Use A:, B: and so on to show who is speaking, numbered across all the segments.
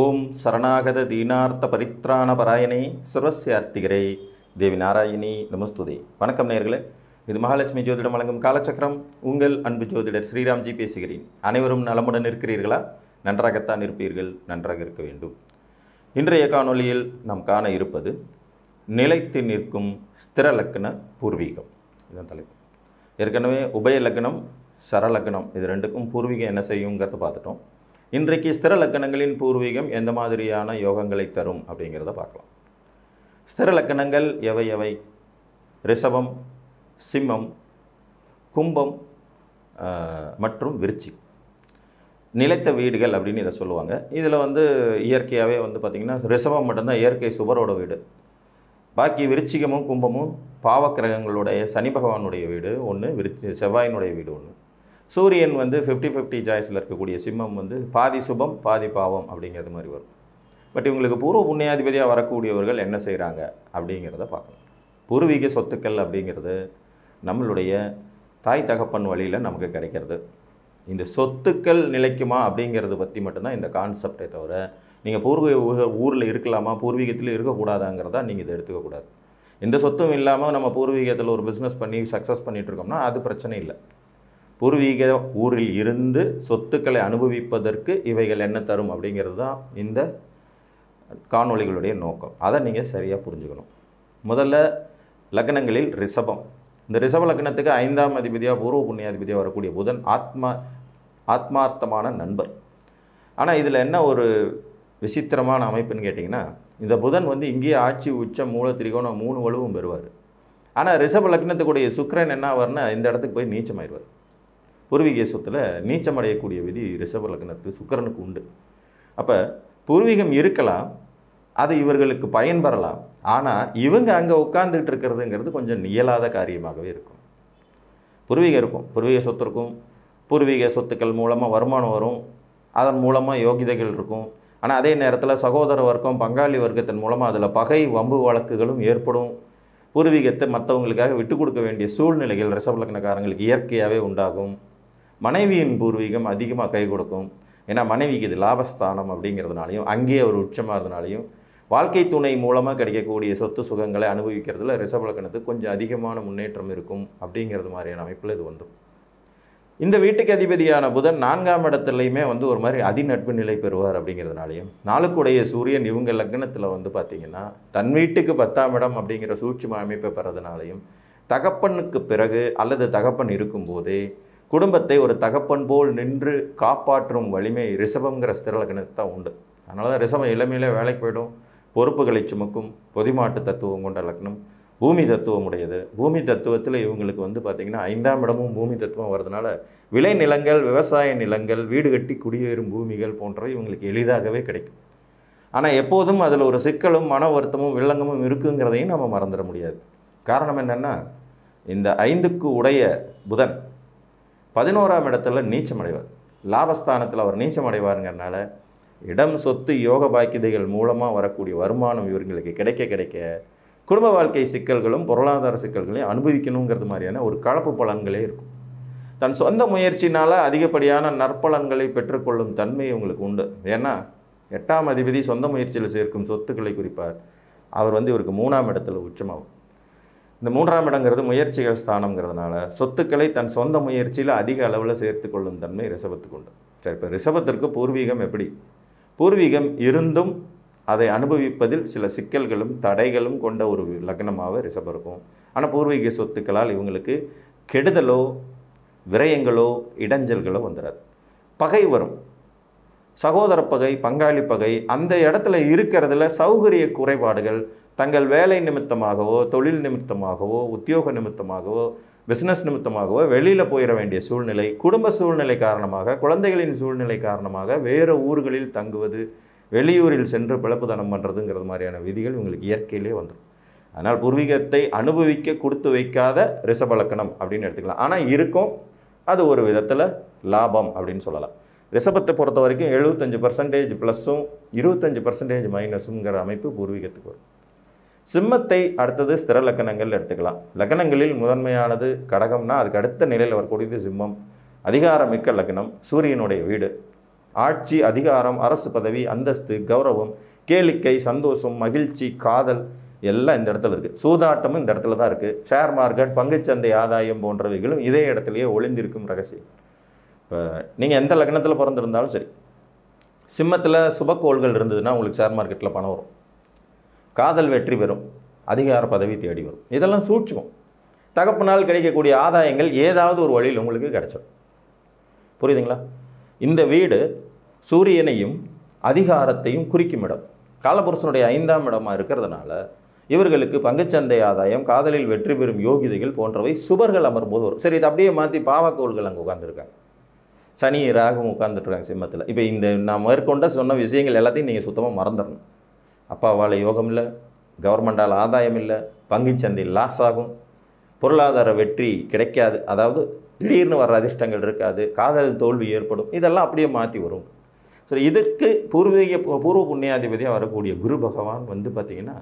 A: ஓம் சரணாகத தீனார்த்த பரித்ராண பராயணே சர்வசியார்த்திகரே தேவி நாராயணி நமஸ்துதே வணக்கம் நேர்களே இது மகாலட்சுமி ஜோதிடம் வழங்கும் காலச்சக்கரம் உங்கள் அன்பு ஜோதிடர் ஸ்ரீராம்ஜி பேசுகிறேன் அனைவரும் நலமுடன் இருக்கிறீர்களா நன்றாகத்தான் இருப்பீர்கள் நன்றாக இருக்க வேண்டும் இன்றைய காணொலியில் நாம் காண இருப்பது நிலைத்து நிற்கும் ஸ்திர லக்ன பூர்வீகம் இதுதான் தலைப்பு ஏற்கனவே உபய லக்னம் சரலக்னம் இது ரெண்டுக்கும் பூர்வீகம் என்ன செய்யுங்கிறத பார்த்துட்டோம் இன்றைக்கு ஸ்திர லக்கணங்களின் பூர்வீகம் எந்த மாதிரியான யோகங்களை தரும் அப்படிங்கிறத பார்க்கலாம் ஸ்திர லக்கணங்கள் எவை எவை ரிஷபம் சிம்மம் கும்பம் மற்றும் விருச்சி நிலைத்த வீடுகள் அப்படின்னு இதை சொல்லுவாங்க இதில் வந்து இயற்கையாகவே வந்து பார்த்திங்கன்னா ரிஷபம் மட்டும்தான் இயற்கை சுபரோட வீடு பாக்கி விருச்சிகமும் கும்பமும் பாவக்கிரகங்களுடைய சனி பகவானுடைய வீடு ஒன்று விருச்சி செவ்வாயினுடைய வீடு ஒன்று சூரியன் வந்து ஃபிஃப்டி ஃபிஃப்டி சாய்ஸில் இருக்கக்கூடிய சிம்மம் வந்து பாதி சுபம் பாதி பாவம் அப்படிங்கிறது மாதிரி வரும் பட் இவங்களுக்கு பூர்வ புண்ணியாதிபதியாக வரக்கூடியவர்கள் என்ன செய்கிறாங்க அப்படிங்கிறத பார்க்கணும் பூர்வீக சொத்துக்கள் அப்படிங்கிறது நம்மளுடைய தாய் தகப்பன் வழியில் நமக்கு கிடைக்கிறது இந்த சொத்துக்கள் நிலைக்குமா அப்படிங்கிறது பற்றி மட்டும்தான் இந்த கான்செப்டை தவிர நீங்கள் பூர்வீக ஊரில் இருக்கலாமா பூர்வீகத்தில் இருக்கக்கூடாதாங்கிறதா நீங்கள் இதை எடுத்துக்கக்கூடாது எந்த சொத்தும் இல்லாமல் நம்ம பூர்வீகத்தில் ஒரு பிஸ்னஸ் பண்ணி சக்ஸஸ் பண்ணிகிட்ருக்கோம்னா அது பிரச்சனை இல்லை பூர்வீக ஊரில் இருந்து சொத்துக்களை அனுபவிப்பதற்கு இவைகள் என்ன தரும் அப்படிங்கிறது தான் இந்த காணொளிகளுடைய நோக்கம் அதை நீங்கள் சரியாக புரிஞ்சுக்கணும் முதல்ல லக்னங்களில் ரிஷபம் இந்த ரிஷப லக்னத்துக்கு ஐந்தாம் அதிபதியாக பூர்வ புண்ணியாதிபதியாக வரக்கூடிய புதன் ஆத்மா ஆத்மார்த்தமான நண்பர் ஆனால் இதில் என்ன ஒரு விசித்திரமான அமைப்புன்னு கேட்டிங்கன்னா இந்த புதன் வந்து இங்கேயே ஆட்சி உச்சம் மூல திரிகோணம் மூணு வலுவும் பெறுவார் ஆனால் ரிஷப லக்னத்துக்குடைய சுக்கரன் என்ன ஆவார்னா இந்த இடத்துக்கு போய் நீச்சமாயிடுவார் பூர்வீக சொத்தில் நீச்சமடையக்கூடிய விதி ரிஷப லக்னத்துக்கு சுக்கரனுக்கு உண்டு அப்போ பூர்வீகம் இருக்கலாம் அது இவர்களுக்கு பயன் பெறலாம் ஆனால் இவங்க அங்கே உட்கார்ந்துட்டு இருக்கிறதுங்கிறது கொஞ்சம் இயலாத காரியமாகவே இருக்கும் பூர்வீகம் இருக்கும் பூர்வீக சொத்து இருக்கும் பூர்வீக சொத்துக்கள் மூலமாக வருமானம் வரும் அதன் மூலமாக யோகிதைகள் இருக்கும் ஆனால் அதே நேரத்தில் சகோதர வர்க்கம் பங்காளி வர்க்கத்தின் மூலமாக அதில் பகை வம்பு வழக்குகளும் ஏற்படும் பூர்வீகத்தை மற்றவங்களுக்காக விட்டு கொடுக்க வேண்டிய சூழ்நிலைகள் ரிசர்வ் லக்னக்காரங்களுக்கு இயற்கையாகவே உண்டாகும் மனைவியின் பூர்வீகம் அதிகமாக கை கொடுக்கும் ஏன்னா மனைவிக்கு இது லாபஸ்தானம் அப்படிங்கிறதுனாலையும் அங்கேயே ஒரு உச்சமாக இருந்தனாலையும் வாழ்க்கை துணை மூலமாக கிடைக்கக்கூடிய சொத்து சுகங்களை அனுபவிக்கிறதுல ரிசபலக்கணத்துக்கு கொஞ்சம் அதிகமான முன்னேற்றம் இருக்கும் அப்படிங்கிறது மாதிரியான அமைப்பில் இது வந்துடும் இந்த வீட்டுக்கு அதிபதியான புதன் நான்காம் இடத்துலையுமே வந்து ஒரு மாதிரி அதிநட்பு நிலை பெறுவார் அப்படிங்கிறதுனாலையும் நாளுக்குடைய சூரியன் இவங்க லக்னத்தில் வந்து பார்த்திங்கன்னா தன் வீட்டுக்கு பத்தாம் இடம் அப்படிங்கிற சூழ்ச்சி அமைப்பை பெறதுனாலையும் தகப்பனுக்கு பிறகு அல்லது தகப்பன் இருக்கும்போதே குடும்பத்தை ஒரு தகப்பன் போல் நின்று காப்பாற்றும் வலிமை ரிஷபங்கிற ஸ்திரலக்கணத்துக்கு தான் உண்டு அதனால தான் ரிஷபம் இளமையிலே வேலைக்கு போயிடும் பொறுப்புகளை சுமக்கும் பொதிமாட்டு தத்துவம் கொண்ட லக்னம் பூமி தத்துவம் உடையது பூமி தத்துவத்தில் இவங்களுக்கு வந்து பார்த்திங்கன்னா ஐந்தாம் இடமும் பூமி தத்துவம் வர்றதுனால நிலங்கள் விவசாய நிலங்கள் வீடு கட்டி குடியேறும் பூமிகள் போன்றவை இவங்களுக்கு எளிதாகவே கிடைக்கும் ஆனால் எப்போதும் அதில் ஒரு சிக்கலும் மன வருத்தமும் வில்லங்கமும் இருக்குங்கிறதையும் நம்ம மறந்துட முடியாது காரணம் என்னென்னா இந்த ஐந்துக்கு உடைய புதன் பதினோராம் இடத்துல நீச்சம் அடைவார் லாபஸ்தானத்தில் அவர் நீச்சம் அடைவாருங்கிறனால இடம் சொத்து யோக பாக்கியதைகள் மூலமாக வரக்கூடிய வருமானம் இவர்களுக்கு கிடைக்க கிடைக்க குடும்ப வாழ்க்கை சிக்கல்களும் பொருளாதார சிக்கல்களையும் அனுபவிக்கணுங்கிறது மாதிரியான ஒரு கலப்பு பலன்களே இருக்கும் தன் சொந்த முயற்சினால் அதிகப்படியான நற்பலன்களை பெற்றுக்கொள்ளும் தன்மை உங்களுக்கு உண்டு ஏன்னா எட்டாம் அதிபதி சொந்த முயற்சியில் சேர்க்கும் சொத்துக்களை குறிப்பார் அவர் வந்து இவருக்கு மூணாம் இடத்துல உச்சமாகும் இந்த மூன்றாம் இடங்கிறது முயற்சிகள் ஸ்தானங்கிறதுனால சொத்துக்களை தன் சொந்த முயற்சியில் அதிக அளவில் சேர்த்து கொள்ளும் தன்மை ரிஷபத்துக்கு உண்டு சரி இப்போ ரிஷபத்திற்கு பூர்வீகம் எப்படி பூர்வீகம் இருந்தும் அதை அனுபவிப்பதில் சில சிக்கல்களும் தடைகளும் கொண்ட ஒரு லக்னமாக ரிஷபம் இருக்கும் ஆனால் பூர்வீக சொத்துக்களால் இவங்களுக்கு கெடுதலோ விரயங்களோ இடைஞ்சல்களோ வந்துடாது பகை வரும் சகோதர பகை பங்காளி பகை அந்த இடத்துல இருக்கிறதுல சௌகரிய குறைபாடுகள் தங்கள் வேலை நிமித்தமாகவோ தொழில் நிமித்தமாகவோ உத்தியோக நிமித்தமாகவோ பிஸ்னஸ் நிமித்தமாகவோ வெளியில் போயிட வேண்டிய சூழ்நிலை குடும்ப சூழ்நிலை காரணமாக குழந்தைகளின் சூழ்நிலை காரணமாக வேறு ஊர்களில் தங்குவது வெளியூரில் சென்று பிழப்பு தனம் பண்ணுறதுங்கிறது மாதிரியான விதிகள் இவங்களுக்கு இயற்கையிலே வந்துடும் அதனால் பூர்வீகத்தை அனுபவிக்க கொடுத்து வைக்காத ரிசபலக்கணம் அப்படின்னு எடுத்துக்கலாம் ஆனால் இருக்கும் அது ஒரு விதத்தில் லாபம் அப்படின்னு சொல்லலாம் ரிஷபத்தை பொறுத்த வரைக்கும் எழுபத்தஞ்சு பர்சன்டேஜ் ப்ளஸ்ஸும் இருபத்தஞ்சு பர்சன்டேஜ் மைனஸுங்கிற அமைப்பு பூர்வீகத்துக்கு வரும் சிம்மத்தை அடுத்தது ஸ்திர லக்கணங்கள் எடுத்துக்கலாம் லக்கணங்களில் முதன்மையானது கடகம்னா அதுக்கு அடுத்த நிலையில் வரக்கூடியது சிம்மம் அதிகாரமிக்க லக்னம் சூரியனுடைய வீடு ஆட்சி அதிகாரம் அரசு பதவி அந்தஸ்து கௌரவம் கேளிக்கை சந்தோஷம் மகிழ்ச்சி காதல் எல்லாம் இந்த இடத்துல இருக்குது சூதாட்டமும் இந்த இடத்துல தான் இருக்குது ஷேர் மார்க்கெட் பங்குச்சந்தை ஆதாயம் போன்றவைகளும் இதே இடத்துலையே ஒளிந்திருக்கும் ரகசியம் இப்போ நீங்கள் எந்த லக்னத்தில் பிறந்திருந்தாலும் சரி சிம்மத்தில் சுபக்கோள்கள் இருந்ததுன்னா உங்களுக்கு ஷேர் மார்க்கெட்டில் பணம் வரும் காதல் வெற்றி பெறும் அதிகார பதவி தேடி வரும் இதெல்லாம் சூழ்ச்சிக்கும் தகப்பனால் கிடைக்கக்கூடிய ஆதாயங்கள் ஏதாவது ஒரு வழியில் உங்களுக்கு கிடைச்சிடும் புரியுதுங்களா இந்த வீடு சூரியனையும் அதிகாரத்தையும் குறிக்கும் இடம் காலபுருஷனுடைய ஐந்தாம் இடமாக இருக்கிறதுனால இவர்களுக்கு பங்குச்சந்தை ஆதாயம் காதலில் வெற்றி பெறும் யோகிதைகள் போன்றவை சுபர்கள் அமரும்போது வரும் சரி இது அப்படியே மாற்றி பாவக்கோள்கள் அங்கே உட்காந்துருக்காங்க சனி ராகம் உட்காந்துட்ருக்காங்க சிம்மத்தில் இப்போ இந்த நான் மேற்கொண்ட சொன்ன விஷயங்கள் எல்லாத்தையும் நீங்கள் சுத்தமாக மறந்துடணும் அப்பாவால் யோகம் இல்லை கவர்மெண்டால் ஆதாயம் இல்லை பங்குச்சந்தை லாஸ் ஆகும் பொருளாதார வெற்றி கிடைக்காது அதாவது திடீர்னு வர்ற அதிர்ஷ்டங்கள் இருக்காது காதல் தோல்வி ஏற்படும் இதெல்லாம் அப்படியே மாற்றி வரும் ஸோ இதற்கு பூர்வீக பூர்வ புண்ணியாதிபதியாக வரக்கூடிய குரு பகவான் வந்து பார்த்திங்கன்னா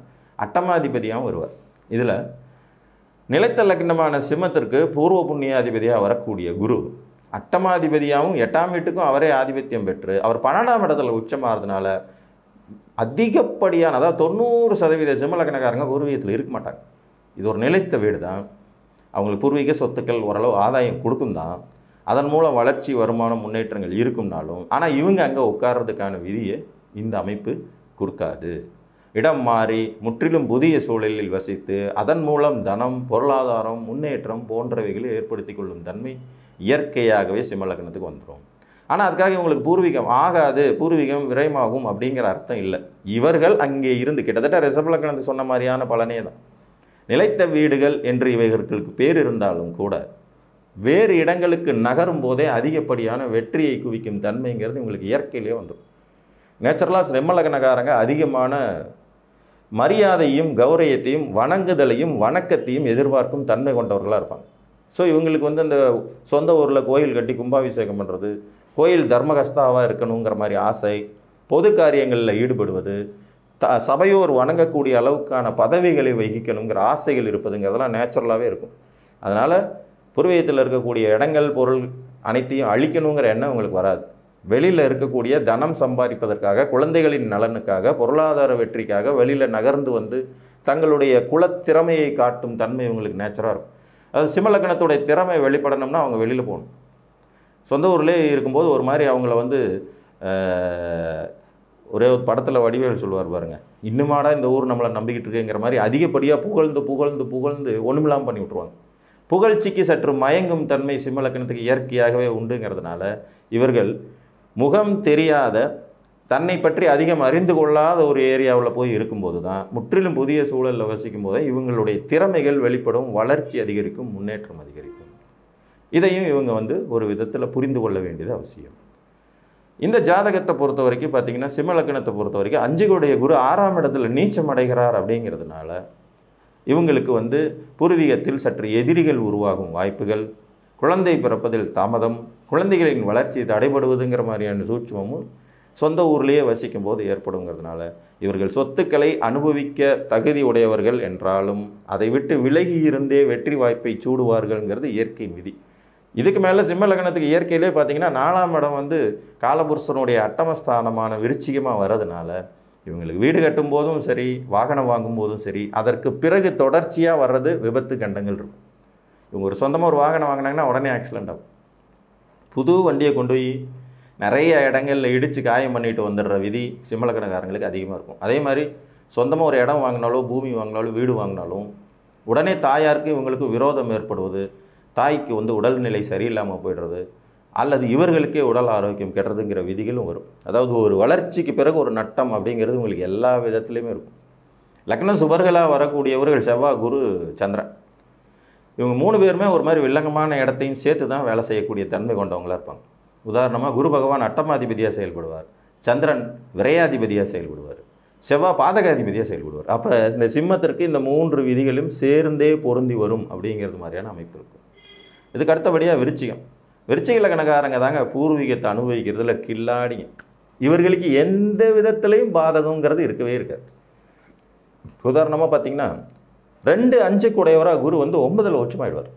A: அட்டமாதிபதியாகவும் வருவார் இதில் நிலத்த லக்னமான சிம்மத்திற்கு பூர்வ புண்ணியாதிபதியாக வரக்கூடிய குரு அட்டமாதிபதியாகவும் எட்டாம் வீட்டுக்கும் அவரே ஆதிபத்தியம் பெற்று அவர் பன்னெண்டாம் இடத்துல உச்சமாகிறதுனால அதிகப்படியான அதாவது தொண்ணூறு சதவீத சிம்மலக்கணக்காரங்க பூர்வீகத்தில் இருக்க மாட்டாங்க இது ஒரு நிலைத்த வீடு தான் அவங்களுக்கு பூர்வீக சொத்துக்கள் ஓரளவு ஆதாயம் கொடுக்கும் தான் அதன் மூலம் வளர்ச்சி வருமானம் முன்னேற்றங்கள் இருக்கும்னாலும் ஆனால் இவங்க அங்கே உட்கார்றதுக்கான விதியை இந்த அமைப்பு கொடுக்காது இடம் மாறி முற்றிலும் புதிய சூழலில் வசித்து அதன் மூலம் தனம் பொருளாதாரம் முன்னேற்றம் போன்றவைகளை ஏற்படுத்தி கொள்ளும் தன்மை இயற்கையாகவே சிம்மலக்கணத்துக்கு வந்துடும் ஆனால் அதுக்காக இவங்களுக்கு பூர்வீகம் ஆகாது பூர்வீகம் விரைமாகும் அப்படிங்கிற அர்த்தம் இல்லை இவர்கள் அங்கே இருந்து கிட்டத்தட்ட ரிசபலக்கணத்து சொன்ன மாதிரியான பலனே தான் நிலைத்த வீடுகள் என்று இவைகளுக்கு பேர் இருந்தாலும் கூட வேறு இடங்களுக்கு நகரும் போதே அதிகப்படியான வெற்றியை குவிக்கும் தன்மைங்கிறது இவங்களுக்கு இயற்கையிலே வந்துடும் நேச்சுரலாக சிம்மலக்கணக்காரங்க அதிகமான மரியாதையும் கௌரவத்தையும் வணங்குதலையும் வணக்கத்தையும் எதிர்பார்க்கும் தன்மை கொண்டவர்களாக இருப்பாங்க ஸோ இவங்களுக்கு வந்து அந்த சொந்த ஊரில் கோயில் கட்டி கும்பாபிஷேகம் பண்ணுறது கோயில் தர்மகஸ்தாவாக இருக்கணுங்கிற மாதிரி ஆசை பொது காரியங்களில் ஈடுபடுவது த சபையோர் வணங்கக்கூடிய அளவுக்கான பதவிகளை வகிக்கணுங்கிற ஆசைகள் இருப்பதுங்கிறதெல்லாம் நேச்சுரலாகவே இருக்கும் அதனால் பூர்வீகத்தில் இருக்கக்கூடிய இடங்கள் பொருள் அனைத்தையும் அழிக்கணுங்கிற எண்ணம் உங்களுக்கு வராது வெளியில் இருக்கக்கூடிய தனம் சம்பாதிப்பதற்காக குழந்தைகளின் நலனுக்காக பொருளாதார வெற்றிக்காக வெளியில் நகர்ந்து வந்து தங்களுடைய குலத்திறமையை காட்டும் தன்மை இவங்களுக்கு நேச்சராக இருக்கும் அது சிம்மலக்கணத்துடைய திறமை வெளிப்படணும்னா அவங்க வெளியில் போகணும் சொந்த ஊர்லேயே இருக்கும்போது ஒரு மாதிரி அவங்கள வந்து ஒரே ஒரு படத்தில் வடிவேல் சொல்லுவார் பாருங்க இன்னுமாடா இந்த ஊர் நம்மளை நம்பிக்கிட்டு இருக்குங்கிற மாதிரி அதிகப்படியாக புகழ்ந்து புகழ்ந்து புகழ்ந்து ஒன்றுமில்லாமல் பண்ணி விட்ருவாங்க புகழ்ச்சிக்கு சற்று மயங்கும் தன்மை சிம்மலக்கணத்துக்கு இயற்கையாகவே உண்டுங்கிறதுனால இவர்கள் முகம் தெரியாத தன்னை பற்றி அதிகம் அறிந்து கொள்ளாத ஒரு ஏரியாவில் போய் இருக்கும்போது தான் முற்றிலும் புதிய சூழலில் வசிக்கும் போது இவங்களுடைய திறமைகள் வெளிப்படும் வளர்ச்சி அதிகரிக்கும் முன்னேற்றம் அதிகரிக்கும் இதையும் இவங்க வந்து ஒரு விதத்தில் புரிந்து கொள்ள வேண்டியது அவசியம் இந்த ஜாதகத்தை பொறுத்த வரைக்கும் பார்த்திங்கன்னா சிம்மலக்கணத்தை பொறுத்த வரைக்கும் அஞ்சுகளுடைய குரு ஆறாம் இடத்துல நீச்சம் அடைகிறார் அப்படிங்கிறதுனால இவங்களுக்கு வந்து பூர்வீகத்தில் சற்று எதிரிகள் உருவாகும் வாய்ப்புகள் குழந்தை பிறப்பதில் தாமதம் குழந்தைகளின் வளர்ச்சி தடைபடுவதுங்கிற மாதிரியான சூட்சமும் சொந்த ஊர்லேயே வசிக்கும் போது ஏற்படுங்கிறதுனால இவர்கள் சொத்துக்களை அனுபவிக்க தகுதி உடையவர்கள் என்றாலும் அதை விட்டு விலகி இருந்தே வெற்றி வாய்ப்பை சூடுவார்கள்ங்கிறது இயற்கை விதி இதுக்கு மேலே சிம்ம லக்னத்துக்கு இயற்கையிலே பார்த்தீங்கன்னா நாலாம் இடம் வந்து காலபுருஷனுடைய அட்டமஸ்தானமான விருச்சிகமாக வர்றதுனால இவங்களுக்கு வீடு கட்டும் போதும் சரி வாகனம் வாங்கும் போதும் சரி அதற்கு பிறகு தொடர்ச்சியாக வர்றது விபத்து கண்டங்கள் இருக்கும் இவங்க ஒரு சொந்தமாக ஒரு வாகனம் வாங்கினாங்கன்னா உடனே ஆக்சிடெண்ட் ஆகும் புது வண்டியை கொண்டு போய் நிறைய இடங்களில் இடித்து காயம் பண்ணிட்டு வந்துடுற விதி சிம்மலக்கணக்காரங்களுக்கு அதிகமாக இருக்கும் அதே மாதிரி சொந்தமாக ஒரு இடம் வாங்கினாலோ பூமி வாங்கினாலோ வீடு வாங்கினாலும் உடனே தாயாருக்கு இவங்களுக்கு விரோதம் ஏற்படுவது தாய்க்கு வந்து உடல்நிலை சரியில்லாமல் போயிடுறது அல்லது இவர்களுக்கே உடல் ஆரோக்கியம் கெடுறதுங்கிற விதிகளும் வரும் அதாவது ஒரு வளர்ச்சிக்கு பிறகு ஒரு நட்டம் அப்படிங்கிறது உங்களுக்கு எல்லா விதத்துலேயுமே இருக்கும் லக்ன சுபர்களாக வரக்கூடியவர்கள் செவ்வாய் குரு சந்திரன் இவங்க மூணு பேருமே ஒரு மாதிரி வில்லங்கமான இடத்தையும் சேர்த்து தான் வேலை செய்யக்கூடிய தன்மை கொண்டவங்களாக இருப்பாங்க உதாரணமாக குரு பகவான் அட்டமாதிபதியாக செயல்படுவார் சந்திரன் விரையாதிபதியாக செயல்படுவார் செவ்வாய் பாதகாதிபதியாக செயல்படுவார் அப்போ இந்த சிம்மத்திற்கு இந்த மூன்று விதிகளும் சேர்ந்தே பொருந்தி வரும் அப்படிங்கிறது மாதிரியான அமைப்பு இருக்கும் இதுக்கு அடுத்தபடியாக விருச்சிகம் விருச்சிக கணக்காரங்க தாங்க பூர்வீகத்தை அனுபவிக்கிறதுல கில்லாடிங்க இவர்களுக்கு எந்த விதத்துலேயும் பாதகங்கிறது இருக்கவே இருக்காது உதாரணமாக பார்த்திங்கன்னா ரெண்டு அஞ்சுக்கு உடையவராக குரு வந்து ஒன்பதில் ஒற்றுமாயிடுவார்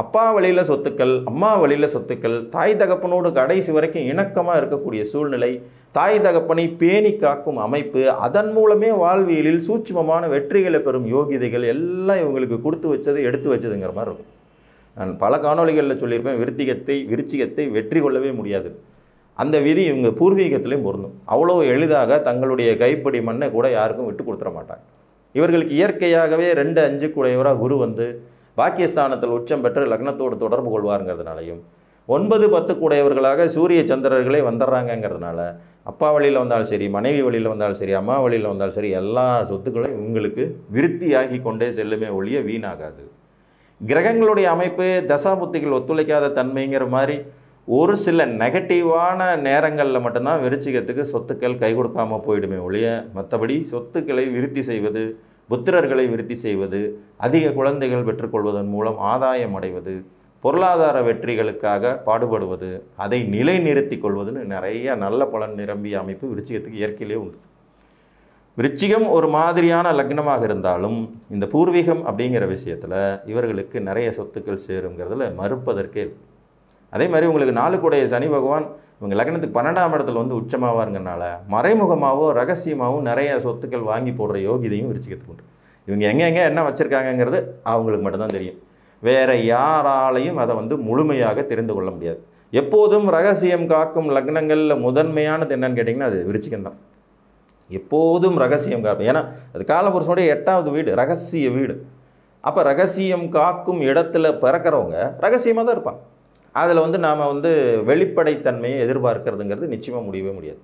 A: அப்பா வழியில் சொத்துக்கள் அம்மா வழியில் சொத்துக்கள் தாய் தகப்பனோடு கடைசி வரைக்கும் இணக்கமாக இருக்கக்கூடிய சூழ்நிலை தாய் தகப்பனை பேணி காக்கும் அமைப்பு அதன் மூலமே வாழ்வியலில் சூட்சமமான வெற்றிகளை பெறும் யோகிதைகள் எல்லாம் இவங்களுக்கு கொடுத்து வச்சது எடுத்து வச்சதுங்கிற மாதிரி இருக்கும் நான் பல காணொலிகளில் சொல்லியிருப்பேன் விருத்திகத்தை விருச்சிகத்தை வெற்றி கொள்ளவே முடியாது அந்த விதி இவங்க பூர்வீகத்திலையும் பொருந்தும் அவ்வளோ எளிதாக தங்களுடைய கைப்படி மண்ணை கூட யாருக்கும் விட்டு கொடுத்துட மாட்டாங்க இவர்களுக்கு இயற்கையாகவே ரெண்டு அஞ்சு கூடையவராக குரு வந்து பாக்கியஸ்தானத்தில் உச்சம் பெற்று லக்னத்தோடு தொடர்பு கொள்வாருங்கிறதுனாலையும் ஒன்பது பத்து கூடையவர்களாக சூரிய சந்திரர்களே வந்துடுறாங்கங்கிறதுனால அப்பா வழியில் வந்தாலும் சரி மனைவி வழியில் வந்தாலும் சரி அம்மா வழியில் வந்தாலும் சரி எல்லா சொத்துக்களும் உங்களுக்கு விருத்தியாகி கொண்டே செல்லுமே ஒழிய வீணாகாது கிரகங்களுடைய அமைப்பு தசாபுத்திகள் ஒத்துழைக்காத தன்மைங்கிற மாதிரி ஒரு சில நெகட்டிவான நேரங்களில் மட்டும்தான் விருச்சிகத்துக்கு சொத்துக்கள் கை கொடுக்காமல் போயிடுமே ஒழிய மற்றபடி சொத்துக்களை விருத்தி செய்வது புத்திரர்களை விருத்தி செய்வது அதிக குழந்தைகள் பெற்றுக்கொள்வதன் மூலம் ஆதாயம் அடைவது பொருளாதார வெற்றிகளுக்காக பாடுபடுவது அதை நிலைநிறுத்தி கொள்வதுன்னு நிறைய நல்ல பலன் நிரம்பிய அமைப்பு விருச்சிகத்துக்கு இயற்கையிலே உண்டு விருச்சிகம் ஒரு மாதிரியான லக்னமாக இருந்தாலும் இந்த பூர்வீகம் அப்படிங்கிற விஷயத்தில் இவர்களுக்கு நிறைய சொத்துக்கள் சேருங்கிறதுல மறுப்பதற்கே அதே மாதிரி உங்களுக்கு கூடைய சனி பகவான் இவங்க லக்னத்துக்கு பன்னெண்டாம் இடத்துல வந்து உச்சமாவாருங்கனால மறைமுகமாகவோ ரகசியமாகவும் நிறைய சொத்துக்கள் வாங்கி போடுற யோகிதையும் விரிச்சிக்கிறதுக்கு உண்டு இவங்க எங்கெங்கே என்ன வச்சுருக்காங்கங்கிறது அவங்களுக்கு மட்டும்தான் தெரியும் வேறு யாராலையும் அதை வந்து முழுமையாக தெரிந்து கொள்ள முடியாது எப்போதும் ரகசியம் காக்கும் லக்னங்களில் முதன்மையானது என்னன்னு கேட்டிங்கன்னா அது விருச்சிகம் தான் எப்போதும் ரகசியம் காக்கும் ஏன்னா அது காலபுருஷனுடைய எட்டாவது வீடு ரகசிய வீடு அப்போ ரகசியம் காக்கும் இடத்துல பிறக்கிறவங்க ரகசியமாக தான் இருப்பாங்க அதில் வந்து நாம் வந்து வெளிப்படைத்தன்மையை எதிர்பார்க்கறதுங்கிறது நிச்சயமாக முடியவே முடியாது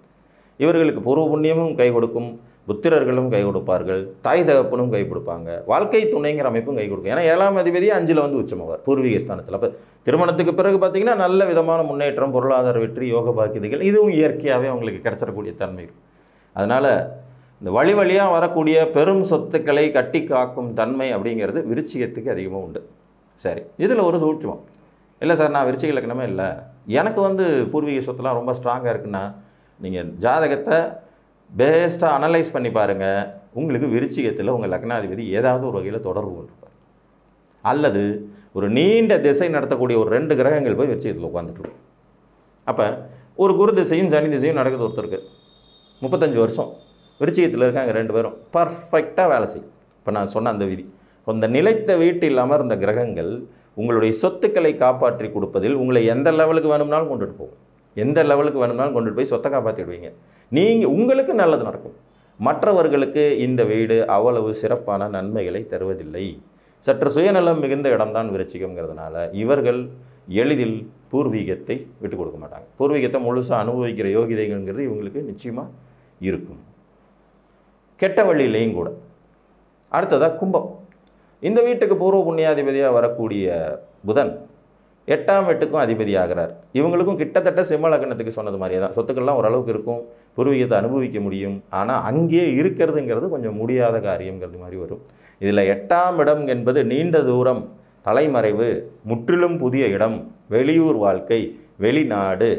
A: இவர்களுக்கு பூர்வ புண்ணியமும் கை கொடுக்கும் புத்திரர்களும் கை கொடுப்பார்கள் தாய் தகப்பனும் கை கொடுப்பாங்க வாழ்க்கை துணைங்கிற அமைப்பும் கை கொடுக்கும் ஏன்னா ஏழாம் அதிபதி அஞ்சில் வந்து உச்சமாவார் பூர்வீக ஸ்தானத்தில் அப்போ திருமணத்துக்கு பிறகு பார்த்திங்கன்னா நல்ல விதமான முன்னேற்றம் பொருளாதார வெற்றி யோக பாக்கியதைகள் இதுவும் இயற்கையாகவே அவங்களுக்கு கிடச்சிடக்கூடிய தன்மை அதனால் இந்த வழி வழியாக வரக்கூடிய பெரும் சொத்துக்களை கட்டி காக்கும் தன்மை அப்படிங்கிறது விருச்சிகத்துக்கு அதிகமாக உண்டு சரி இதில் ஒரு சூட்சமம் இல்லை சார் நான் விருச்சிக லக்னமே இல்லை எனக்கு வந்து பூர்வீக சொத்துலாம் ரொம்ப ஸ்ட்ராங்காக இருக்குன்னா நீங்கள் ஜாதகத்தை பேஸ்ட்டாக அனலைஸ் பண்ணி பாருங்கள் உங்களுக்கு விருச்சிகத்தில் உங்கள் லக்னாதிபதி ஏதாவது ஒரு வகையில் தொடர்பு கொண்டிருப்பார் அல்லது ஒரு நீண்ட திசை நடத்தக்கூடிய ஒரு ரெண்டு கிரகங்கள் போய் விருச்சிகத்தில் உட்காந்துட்ருக்கும் அப்போ ஒரு குரு திசையும் சனி திசையும் நடக்குது ஒருத்தருக்கு முப்பத்தஞ்சு வருஷம் விருச்சிகத்தில் இருக்காங்க ரெண்டு பேரும் பர்ஃபெக்டாக வேலை செய்யும் இப்போ நான் சொன்ன அந்த விதி அந்த நிலைத்த வீட்டில் அமர்ந்த கிரகங்கள் உங்களுடைய சொத்துக்களை காப்பாற்றி கொடுப்பதில் உங்களை எந்த லெவலுக்கு வேணும்னாலும் கொண்டுட்டு போகும் எந்த லெவலுக்கு வேணும்னாலும் கொண்டுட்டு போய் சொத்தை காப்பாற்றிடுவீங்க நீங்கள் உங்களுக்கு நல்லது நடக்கும் மற்றவர்களுக்கு இந்த வீடு அவ்வளவு சிறப்பான நன்மைகளை தருவதில்லை சற்று சுயநலம் மிகுந்த இடம்தான் விருச்சிகம்ங்கிறதுனால இவர்கள் எளிதில் பூர்வீகத்தை விட்டு கொடுக்க மாட்டாங்க பூர்வீகத்தை முழுசாக அனுபவிக்கிற யோகிதைகள்ங்கிறது இவங்களுக்கு நிச்சயமாக இருக்கும் கெட்ட வழியிலையும் கூட அடுத்ததாக கும்பம் இந்த வீட்டுக்கு பூர்வ புண்ணியாதிபதியாக வரக்கூடிய புதன் எட்டாம் எட்டுக்கும் அதிபதி ஆகிறார் இவங்களுக்கும் கிட்டத்தட்ட சிம்ம லக்னத்துக்கு சொன்னது மாதிரியே தான் சொத்துக்கள்லாம் ஓரளவுக்கு இருக்கும் பூர்வீகத்தை அனுபவிக்க முடியும் ஆனால் அங்கேயே இருக்கிறதுங்கிறது கொஞ்சம் முடியாத காரியங்கிறது மாதிரி வரும் இதில் எட்டாம் இடம் என்பது நீண்ட தூரம் தலைமறைவு முற்றிலும் புதிய இடம் வெளியூர் வாழ்க்கை வெளிநாடு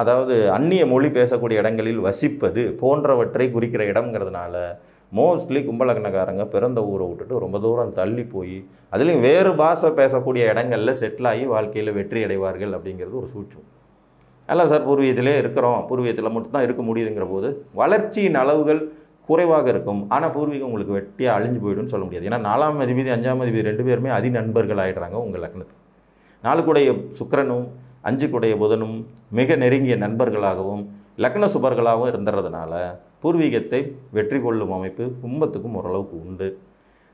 A: அதாவது அந்நிய மொழி பேசக்கூடிய இடங்களில் வசிப்பது போன்றவற்றை குறிக்கிற இடம்ங்கிறதுனால மோஸ்ட்லி கும்பலக்கணக்காரங்க பிறந்த ஊரை விட்டுட்டு ரொம்ப தூரம் தள்ளி போய் அதுலேயும் வேறு பாஷை பேசக்கூடிய இடங்களில் செட்டில் ஆகி வாழ்க்கையில் வெற்றி அடைவார்கள் அப்படிங்கிறது ஒரு சூட்சம் அல்ல சார் பூர்வீகத்திலே இருக்கிறோம் பூர்வீகத்தில் மட்டும்தான் இருக்க முடியுதுங்கிற போது வளர்ச்சியின் அளவுகள் குறைவாக இருக்கும் ஆனால் பூர்வீகம் உங்களுக்கு வெட்டியாக அழிஞ்சு போய்டும்னு சொல்ல முடியாது ஏன்னா நாலாம் அதிபதி அஞ்சாம் அதிபதி ரெண்டு பேருமே அதி நண்பர்கள் ஆகிடுறாங்க உங்கள் லக்னத்துக்கு நாலு கூடைய சுக்கரனும் கூடைய புதனும் மிக நெருங்கிய நண்பர்களாகவும் லக்ன சுபர்களாகவும் இருந்துறதுனால பூர்வீகத்தை வெற்றி கொள்ளும் அமைப்பு கும்பத்துக்கும் ஓரளவுக்கு உண்டு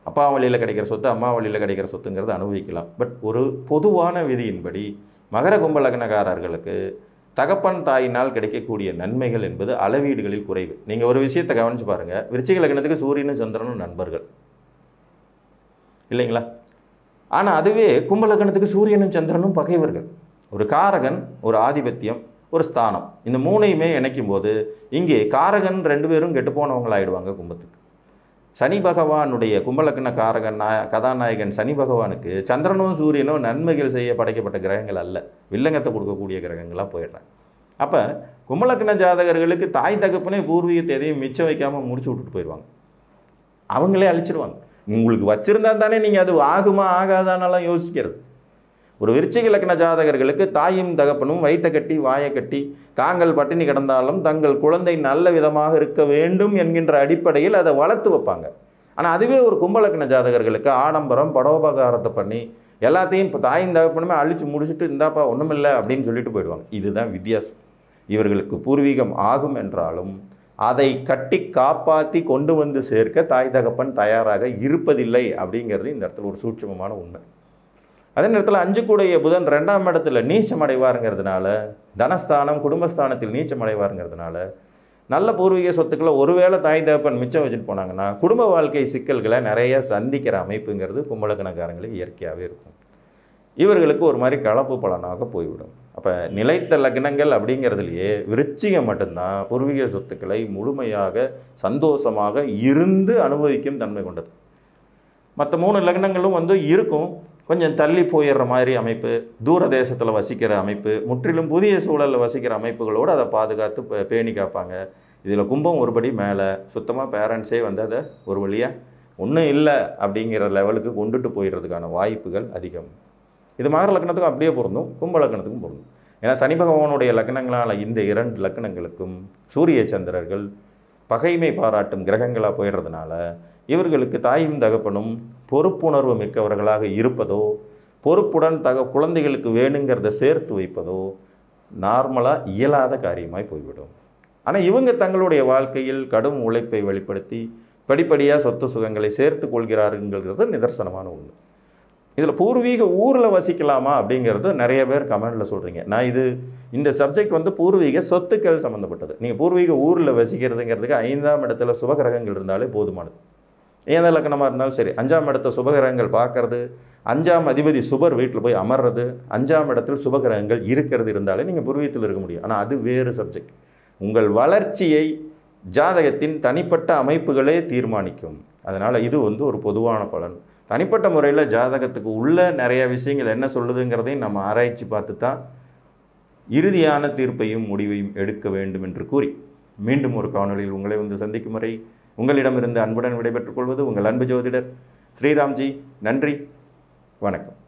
A: அப்பா வழியில் கிடைக்கிற சொத்து அம்மா வழியில் கிடைக்கிற சொத்துங்கிறத அனுபவிக்கலாம் பட் ஒரு பொதுவான விதியின்படி மகர கும்ப லக்னக்காரர்களுக்கு தகப்பன் தாயினால் கிடைக்கக்கூடிய நன்மைகள் என்பது அளவீடுகளில் குறைவு நீங்கள் ஒரு விஷயத்தை கவனித்து பாருங்கள் விருச்சிக லக்னத்துக்கு சூரியனும் சந்திரனும் நண்பர்கள் இல்லைங்களா ஆனால் அதுவே கும்பலக்கணத்துக்கு சூரியனும் சந்திரனும் பகைவர்கள் ஒரு காரகன் ஒரு ஆதிபத்தியம் ஒரு ஸ்தானம் இந்த மூணையுமே இணைக்கும் போது இங்கே காரகன் ரெண்டு பேரும் கெட்டு போனவங்களாயிடுவாங்க கும்பத்துக்கு சனி பகவானுடைய கும்பலக்கண காரகன் கதாநாயகன் சனி பகவானுக்கு சந்திரனும் சூரியனும் நன்மைகள் செய்ய படைக்கப்பட்ட கிரகங்கள் அல்ல வில்லங்கத்தை கொடுக்கக்கூடிய கிரகங்களாக போயிடுறாங்க அப்போ கும்பலக்கண ஜாதகர்களுக்கு தாய் தகப்பனே பூர்வீகத்தை எதையும் மிச்சம் வைக்காமல் முடிச்சு விட்டுட்டு போயிடுவாங்க அவங்களே அழிச்சிடுவாங்க உங்களுக்கு வச்சுருந்தா தானே நீங்கள் அது ஆகுமா ஆகாதானெல்லாம் யோசிக்கிறது ஒரு விருச்சிக இலக்கண ஜாதகர்களுக்கு தாயும் தகப்பனும் வயிற்ற கட்டி வாயை கட்டி தாங்கள் பட்டினி கிடந்தாலும் தங்கள் குழந்தை நல்ல விதமாக இருக்க வேண்டும் என்கின்ற அடிப்படையில் அதை வளர்த்து வைப்பாங்க ஆனால் அதுவே ஒரு கும்பலக்கண ஜாதகர்களுக்கு ஆடம்பரம் படோபகாரத்தை பண்ணி எல்லாத்தையும் இப்போ தாயும் தகப்பனுமே அழித்து முடிச்சுட்டு இந்தாப்பா ஒன்றுமில்லை அப்படின்னு சொல்லிட்டு போயிடுவாங்க இதுதான் வித்தியாசம் இவர்களுக்கு பூர்வீகம் ஆகும் என்றாலும் அதை கட்டி காப்பாற்றி கொண்டு வந்து சேர்க்க தாய் தகப்பன் தயாராக இருப்பதில்லை அப்படிங்கிறது இந்த இடத்துல ஒரு சூட்சமமான உண்மை அதே நேரத்தில் அஞ்சு கூடைய புதன் ரெண்டாம் இடத்துல நீச்சம் அடைவாருங்கிறதுனால தனஸ்தானம் குடும்பஸ்தானத்தில் நீச்சம் அடைவாருங்கிறதுனால நல்ல பூர்வீக சொத்துக்களை ஒருவேளை தாய் தேப்பன் மிச்சம் வச்சுட்டு போனாங்கன்னா குடும்ப வாழ்க்கை சிக்கல்களை நிறைய சந்திக்கிற அமைப்புங்கிறது கும்பலக்கணக்காரங்களுக்கு இயற்கையாகவே இருக்கும் இவர்களுக்கு ஒரு மாதிரி கலப்பு பலனாக போய்விடும் அப்போ நிலைத்த லக்னங்கள் அப்படிங்கிறதுலையே விருச்சிகம் மட்டும்தான் பூர்வீக சொத்துக்களை முழுமையாக சந்தோஷமாக இருந்து அனுபவிக்கும் தன்மை கொண்டது மற்ற மூணு லக்னங்களும் வந்து இருக்கும் கொஞ்சம் தள்ளி போயிடுற மாதிரி அமைப்பு தூர தேசத்தில் வசிக்கிற அமைப்பு முற்றிலும் புதிய சூழலில் வசிக்கிற அமைப்புகளோடு அதை பாதுகாத்து பேணி காப்பாங்க இதில் கும்பம் ஒருபடி மேலே சுத்தமாக பேரண்ட்ஸே வந்து அதை ஒரு வழியாக ஒன்றும் இல்லை அப்படிங்கிற லெவலுக்கு கொண்டுட்டு போயிடுறதுக்கான வாய்ப்புகள் அதிகம் இது மகர லக்னத்துக்கும் அப்படியே பொருந்தும் கும்ப லக்னத்துக்கும் பொருந்தும் ஏன்னா சனி பகவானுடைய லக்னங்களால் இந்த இரண்டு லக்னங்களுக்கும் சூரிய சந்திரர்கள் பகைமை பாராட்டும் கிரகங்களாக போயிடுறதுனால இவர்களுக்கு தாயும் தகப்பனும் பொறுப்புணர்வு மிக்கவர்களாக இருப்பதோ பொறுப்புடன் தக குழந்தைகளுக்கு வேணுங்கிறத சேர்த்து வைப்பதோ நார்மலாக இயலாத காரியமாய் போய்விடும் ஆனால் இவங்க தங்களுடைய வாழ்க்கையில் கடும் உழைப்பை வெளிப்படுத்தி படிப்படியாக சொத்து சுகங்களை சேர்த்து கொள்கிறாருங்கிறது நிதர்சனமான ஒன்று இதில் பூர்வீக ஊரில் வசிக்கலாமா அப்படிங்கிறது நிறைய பேர் கமெண்டில் சொல்கிறீங்க நான் இது இந்த சப்ஜெக்ட் வந்து பூர்வீக சொத்துக்கள் சம்மந்தப்பட்டது நீங்கள் பூர்வீக ஊரில் வசிக்கிறதுங்கிறதுக்கு ஐந்தாம் இடத்துல சுபகிரகங்கள் இருந்தாலே போதுமானது எந்த லக்கணமாக இருந்தாலும் சரி அஞ்சாம் இடத்த சுபகிரகங்கள் பார்க்கறது அஞ்சாம் அதிபதி சுபர் வீட்டில் போய் அமர்றது அஞ்சாம் இடத்தில் சுபகிரகங்கள் இருக்கிறது இருந்தாலே நீங்கள் புருவியத்தில் இருக்க முடியும் ஆனால் அது வேறு சப்ஜெக்ட் உங்கள் வளர்ச்சியை ஜாதகத்தின் தனிப்பட்ட அமைப்புகளே தீர்மானிக்கும் அதனால் இது வந்து ஒரு பொதுவான பலன் தனிப்பட்ட முறையில் ஜாதகத்துக்கு உள்ள நிறைய விஷயங்கள் என்ன சொல்லுதுங்கிறதையும் நம்ம ஆராய்ச்சி பார்த்து தான் இறுதியான தீர்ப்பையும் முடிவையும் எடுக்க வேண்டும் என்று கூறி மீண்டும் ஒரு காணொலியில் உங்களை வந்து சந்திக்கும் வரை உங்களிடமிருந்து அன்புடன் விடைபெற்றுக் கொள்வது உங்கள் அன்பு ஜோதிடர் ஸ்ரீராம்ஜி நன்றி வணக்கம்